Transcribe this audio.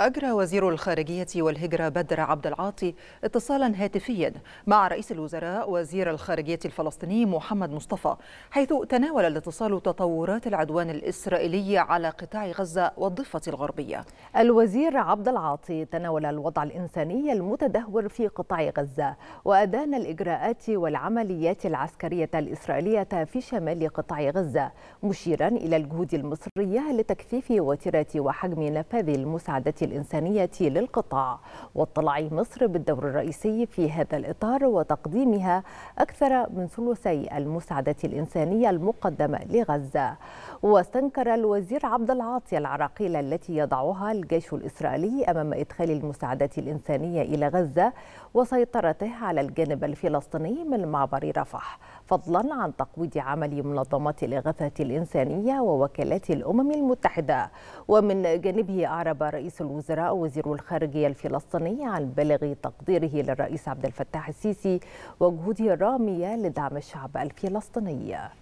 أجرى وزير الخارجية والهجرة بدر عبد العاطي اتصالا هاتفيا مع رئيس الوزراء وزير الخارجية الفلسطيني محمد مصطفى حيث تناول الاتصال تطورات العدوان الإسرائيلي على قطاع غزة والضفة الغربية الوزير عبد العاطي تناول الوضع الإنساني المتدهور في قطاع غزة وأدان الإجراءات والعمليات العسكرية الإسرائيلية في شمال قطاع غزة مشيرا إلى الجهود المصرية لتكثيف وتيرة وحجم نفاذ المساعدة الإنسانية للقطاع واطلع مصر بالدور الرئيسي في هذا الإطار وتقديمها أكثر من ثلثي المساعدة الإنسانية المقدمة لغزة واستنكر الوزير عبد العاطي العراقيل التي يضعها الجيش الإسرائيلي أمام إدخال المساعدات الإنسانية إلى غزة وسيطرته على الجانب الفلسطيني من معبر رفح فضلا عن تقويض عمل منظمات الإغاثة الإنسانية ووكالات الأمم المتحدة ومن جانبه أعرب رئيس الوزراء الوزراء وزير الخارجية الفلسطيني عن بلغ تقديره للرئيس عبد الفتاح السيسي وجهوده الرامية لدعم الشعب الفلسطيني